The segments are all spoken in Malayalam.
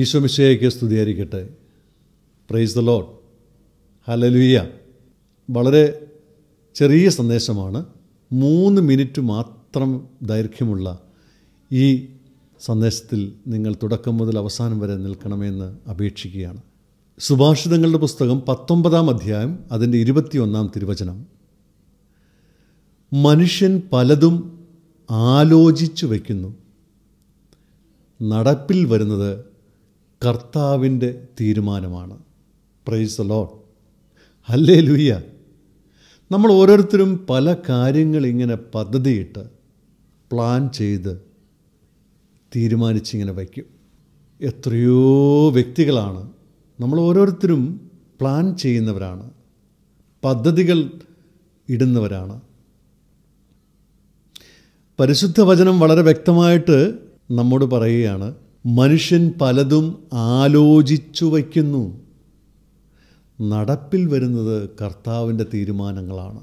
ഈശോമിശയ്ക്ക് സ്തുതിയായിരിക്കട്ടെ പ്രൈസ് ദ ലോഡ് ഹലലുയ വളരെ ചെറിയ സന്ദേശമാണ് മൂന്ന് മിനിറ്റ് മാത്രം ദൈർഘ്യമുള്ള ഈ സന്ദേശത്തിൽ നിങ്ങൾ തുടക്കം മുതൽ അവസാനം വരെ നിൽക്കണമെന്ന് അപേക്ഷിക്കുകയാണ് സുഭാഷിതങ്ങളുടെ പുസ്തകം പത്തൊമ്പതാം അധ്യായം അതിൻ്റെ ഇരുപത്തിയൊന്നാം തിരുവചനം മനുഷ്യൻ പലതും ആലോചിച്ചു വയ്ക്കുന്നു നടപ്പിൽ വരുന്നത് കർത്താവിൻ്റെ തീരുമാനമാണ് പ്രൈസ് ലോട്ട് അല്ലേ ലൂയ്യ നമ്മൾ ഓരോരുത്തരും പല കാര്യങ്ങൾ ഇങ്ങനെ പദ്ധതിയിട്ട് പ്ലാൻ ചെയ്ത് തീരുമാനിച്ചിങ്ങനെ വയ്ക്കും എത്രയോ വ്യക്തികളാണ് നമ്മൾ ഓരോരുത്തരും പ്ലാൻ ചെയ്യുന്നവരാണ് പദ്ധതികൾ ഇടുന്നവരാണ് പരിശുദ്ധ വചനം വളരെ വ്യക്തമായിട്ട് നമ്മോട് പറയുകയാണ് മനുഷ്യൻ പലതും ആലോചിച്ചു വയ്ക്കുന്നു നടപ്പിൽ വരുന്നത് കർത്താവിൻ്റെ തീരുമാനങ്ങളാണ്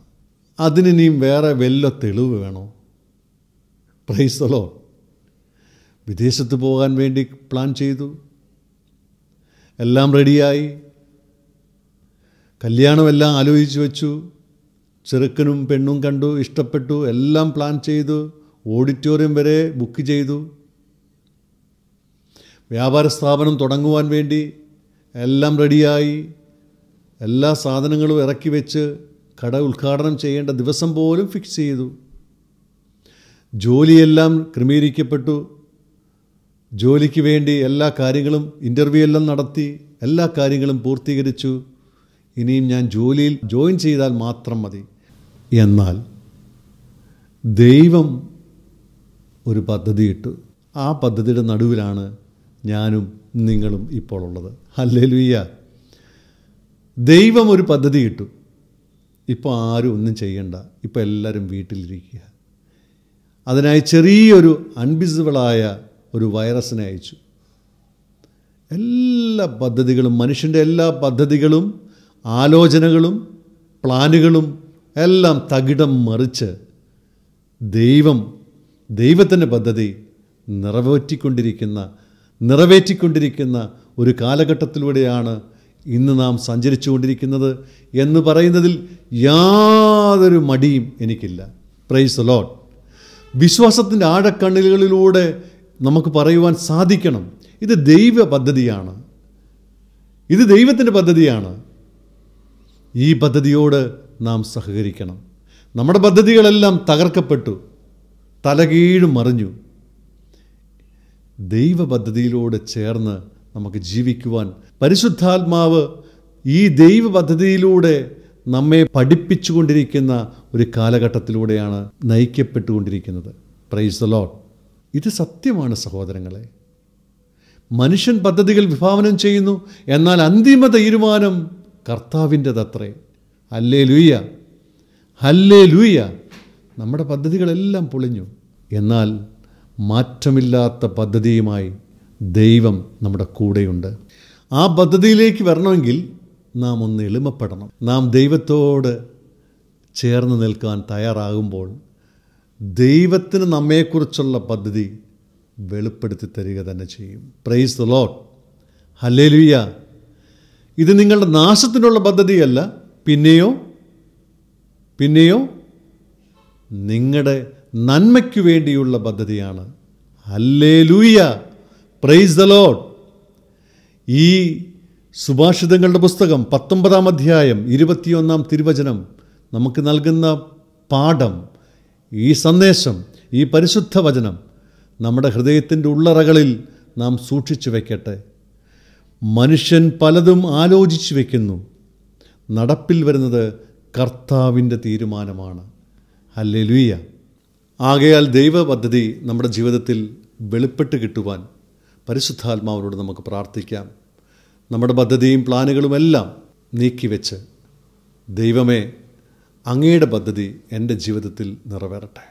അതിനിനിയും വേറെ വല്ല തെളിവ് വേണോ പ്രൈസലോ വിദേശത്ത് പോകാൻ വേണ്ടി പ്ലാൻ ചെയ്തു എല്ലാം റെഡിയായി കല്യാണമെല്ലാം ആലോചിച്ച് വെച്ചു ചെറുക്കനും പെണ്ണും കണ്ടു ഇഷ്ടപ്പെട്ടു എല്ലാം പ്ലാൻ ചെയ്തു ഓഡിറ്റോറിയം വരെ ബുക്ക് ചെയ്തു വ്യാപാര സ്ഥാപനം തുടങ്ങുവാൻ വേണ്ടി എല്ലാം റെഡിയായി എല്ലാ സാധനങ്ങളും ഇറക്കി വെച്ച് കട ഉദ്ഘാടനം ചെയ്യേണ്ട ദിവസം പോലും ഫിക്സ് ചെയ്തു ജോലിയെല്ലാം ക്രമീകരിക്കപ്പെട്ടു ജോലിക്ക് വേണ്ടി എല്ലാ കാര്യങ്ങളും ഇൻ്റർവ്യൂ എല്ലാം നടത്തി എല്ലാ കാര്യങ്ങളും പൂർത്തീകരിച്ചു ഇനിയും ഞാൻ ജോലിയിൽ ജോയിൻ ചെയ്താൽ മാത്രം മതി എന്നാൽ ദൈവം ഒരു പദ്ധതി ഇട്ടു ആ പദ്ധതിയുടെ നടുവിലാണ് ഞാനും നിങ്ങളും ഇപ്പോൾ ഉള്ളത് ഹല്ലേലുയ്യ ദൈവം ഒരു പദ്ധതി ഇട്ടു ഇപ്പോൾ ആരും ഒന്നും ചെയ്യണ്ട ഇപ്പോൾ എല്ലാവരും വീട്ടിലിരിക്കുക അതിനായി ചെറിയൊരു അൺവിസിബിളായ ഒരു വൈറസിനെ അയച്ചു എല്ലാ പദ്ധതികളും മനുഷ്യൻ്റെ എല്ലാ പദ്ധതികളും ആലോചനകളും പ്ലാനുകളും എല്ലാം തകിടം മറിച്ച് ദൈവം ദൈവത്തിൻ്റെ പദ്ധതി നിറവേറ്റിക്കൊണ്ടിരിക്കുന്ന നിറവേറ്റിക്കൊണ്ടിരിക്കുന്ന ഒരു കാലഘട്ടത്തിലൂടെയാണ് ഇന്ന് നാം സഞ്ചരിച്ചുകൊണ്ടിരിക്കുന്നത് എന്ന് പറയുന്നതിൽ യാതൊരു മടിയും എനിക്കില്ല പ്രൈസ് അലോട്ട് വിശ്വാസത്തിൻ്റെ ആഴക്കണ്ണിലുകളിലൂടെ നമുക്ക് പറയുവാൻ സാധിക്കണം ഇത് ദൈവ പദ്ധതിയാണ് ഇത് ദൈവത്തിൻ്റെ പദ്ധതിയാണ് ഈ പദ്ധതിയോട് നാം സഹകരിക്കണം നമ്മുടെ പദ്ധതികളെല്ലാം തകർക്കപ്പെട്ടു തലകീഴും മറിഞ്ഞു ദൈവ ചേർന്ന് നമുക്ക് ജീവിക്കുവാൻ പരിശുദ്ധാത്മാവ് ഈ ദൈവ പദ്ധതിയിലൂടെ നമ്മെ പഠിപ്പിച്ചുകൊണ്ടിരിക്കുന്ന ഒരു കാലഘട്ടത്തിലൂടെയാണ് നയിക്കപ്പെട്ടുകൊണ്ടിരിക്കുന്നത് പ്രൈസ് ദ ലോഡ് ഇത് സത്യമാണ് സഹോദരങ്ങളെ മനുഷ്യൻ പദ്ധതികൾ വിഭാവനം ചെയ്യുന്നു എന്നാൽ അന്തിമ തീരുമാനം കർത്താവിൻ്റെതത്രേ അല്ലേ ലൂയ അല്ലേ ലൂയ നമ്മുടെ പദ്ധതികളെല്ലാം പൊളിഞ്ഞു എന്നാൽ മാറ്റമില്ലാത്ത പദ്ധതിയുമായി ദൈവം നമ്മുടെ കൂടെയുണ്ട് ആ പദ്ധതിയിലേക്ക് വരണമെങ്കിൽ നാം ഒന്ന് എളിമപ്പെടണം നാം ദൈവത്തോട് ചേർന്ന് നിൽക്കാൻ തയ്യാറാകുമ്പോൾ ദൈവത്തിന് നമ്മെക്കുറിച്ചുള്ള പദ്ധതി വെളിപ്പെടുത്തി തരിക തന്നെ ചെയ്യും പ്രൈസ് ദ ലോട്ട് ഹലേലുയ ഇത് നിങ്ങളുടെ നാശത്തിനുള്ള പദ്ധതിയല്ല പിന്നെയോ പിന്നെയോ നിങ്ങളുടെ നന്മയ്ക്കു വേണ്ടിയുള്ള പദ്ധതിയാണ് അല്ലേ ലൂയ്യ പ്രൈസ് ദ ലോഡ് ഈ സുഭാഷിതങ്ങളുടെ പുസ്തകം പത്തൊമ്പതാം അധ്യായം ഇരുപത്തിയൊന്നാം തിരുവചനം നമുക്ക് നൽകുന്ന പാഠം ഈ സന്ദേശം ഈ പരിശുദ്ധ വചനം നമ്മുടെ ഹൃദയത്തിൻ്റെ ഉള്ളറകളിൽ നാം സൂക്ഷിച്ചു വയ്ക്കട്ടെ മനുഷ്യൻ പലതും ആലോചിച്ചു വയ്ക്കുന്നു നടപ്പിൽ വരുന്നത് കർത്താവിൻ്റെ തീരുമാനമാണ് ലൂയ്യ ആകയാൽ ദൈവ പദ്ധതി നമ്മുടെ ജീവിതത്തിൽ വെളിപ്പെട്ട് കിട്ടുവാൻ പരിശുദ്ധാത്മാവിനോട് നമുക്ക് പ്രാർത്ഥിക്കാം നമ്മുടെ പദ്ധതിയും പ്ലാനുകളുമെല്ലാം നീക്കിവെച്ച് ദൈവമേ അങ്ങയുടെ പദ്ധതി എൻ്റെ ജീവിതത്തിൽ നിറവേറട്ടെ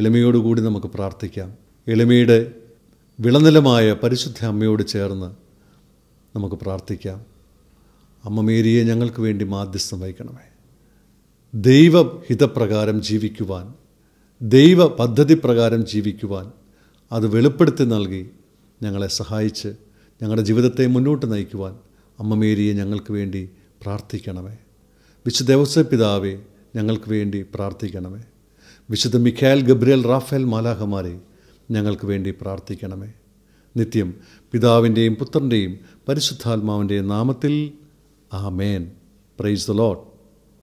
എളിമയോടുകൂടി നമുക്ക് പ്രാർത്ഥിക്കാം എളിമയുടെ വിളനിലമായ പരിശുദ്ധ അമ്മയോട് ചേർന്ന് നമുക്ക് പ്രാർത്ഥിക്കാം അമ്മ മേരിയെ ഞങ്ങൾക്ക് വേണ്ടി മാധ്യസ്ഥം വഹിക്കണമേ ദൈവഹിതപ്രകാരം ജീവിക്കുവാൻ ദൈവ പദ്ധതി പ്രകാരം ജീവിക്കുവാൻ അത് വെളിപ്പെടുത്തി നൽകി ഞങ്ങളെ സഹായിച്ച് ഞങ്ങളുടെ ജീവിതത്തെ മുന്നോട്ട് നയിക്കുവാൻ അമ്മമേരിയെ ഞങ്ങൾക്ക് വേണ്ടി പ്രാർത്ഥിക്കണമേ വിശുദ്ധ പിതാവേ ഞങ്ങൾക്ക് വേണ്ടി പ്രാർത്ഥിക്കണമേ വിശുദ്ധ മിഖായൽ ഗബ്രിയൽ റാഫേൽ മാലാഹമാരെ ഞങ്ങൾക്ക് വേണ്ടി പ്രാർത്ഥിക്കണമേ നിത്യം പിതാവിൻ്റെയും പുത്രൻ്റെയും പരിശുദ്ധാത്മാവിൻ്റെയും നാമത്തിൽ ആ മേൻ പ്രൈസ് ദ ലോട്ട്